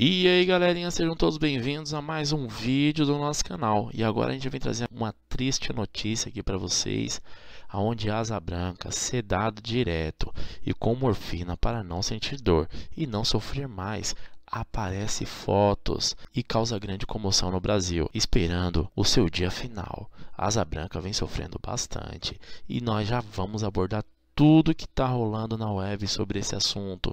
E aí galerinha, sejam todos bem-vindos a mais um vídeo do nosso canal. E agora a gente vem trazer uma triste notícia aqui para vocês, aonde asa branca, sedado direto e com morfina para não sentir dor e não sofrer mais, aparece fotos e causa grande comoção no Brasil, esperando o seu dia final. Asa Branca vem sofrendo bastante e nós já vamos abordar tudo que está rolando na web sobre esse assunto,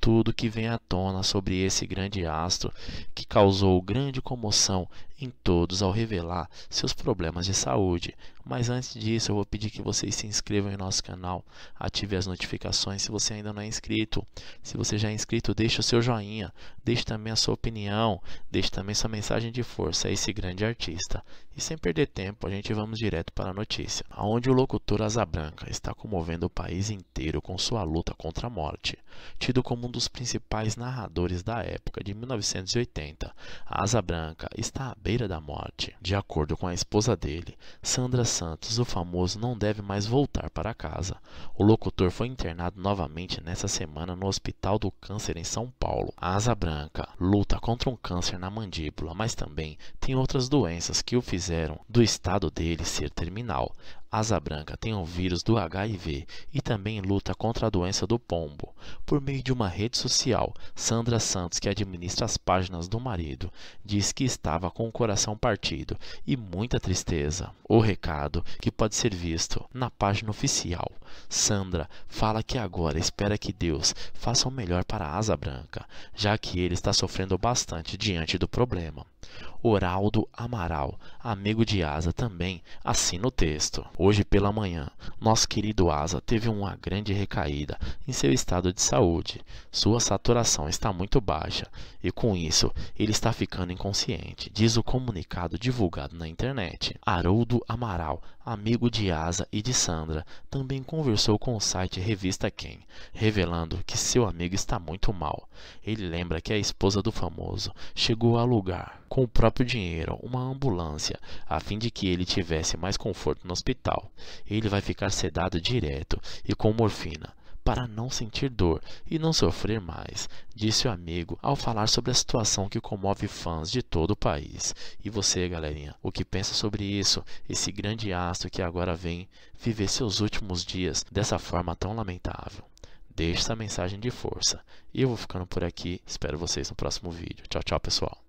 tudo que vem à tona sobre esse grande astro que causou grande comoção em todos ao revelar seus problemas de saúde, mas antes disso, eu vou pedir que vocês se inscrevam em nosso canal, ative as notificações se você ainda não é inscrito. Se você já é inscrito, deixe o seu joinha, deixe também a sua opinião, deixe também sua mensagem de força a esse grande artista. E sem perder tempo, a gente vamos direto para a notícia, onde o locutor Asa Branca está comovendo o país inteiro com sua luta contra a morte. Tido como um dos principais narradores da época de 1980, a Asa Branca está à beira da morte. De acordo com a esposa dele, Sandra Santos, o famoso, não deve mais voltar para casa. O locutor foi internado novamente nesta semana no Hospital do Câncer em São Paulo. A Asa Branca luta contra um câncer na mandíbula, mas também tem outras doenças que o fizeram do estado dele ser terminal. Asa Branca tem o vírus do HIV e também luta contra a doença do pombo. Por meio de uma rede social, Sandra Santos, que administra as páginas do marido, diz que estava com o coração partido e muita tristeza. O recado, que pode ser visto na página oficial, Sandra fala que agora espera que Deus faça o melhor para a Asa Branca, já que ele está sofrendo bastante diante do problema. Oraldo Amaral, amigo de Asa também, assina o texto. Hoje pela manhã, nosso querido Asa teve uma grande recaída em seu estado de saúde. Sua saturação está muito baixa e, com isso, ele está ficando inconsciente, diz o comunicado divulgado na internet. Haroldo Amaral amigo de Asa e de Sandra, também conversou com o site Revista Quem, revelando que seu amigo está muito mal. Ele lembra que a esposa do famoso chegou a alugar, com o próprio dinheiro, uma ambulância, a fim de que ele tivesse mais conforto no hospital. Ele vai ficar sedado direto e com morfina para não sentir dor e não sofrer mais, disse o amigo ao falar sobre a situação que comove fãs de todo o país. E você, galerinha, o que pensa sobre isso? Esse grande astro que agora vem viver seus últimos dias dessa forma tão lamentável. Deixe essa mensagem de força. E eu vou ficando por aqui. Espero vocês no próximo vídeo. Tchau, tchau, pessoal.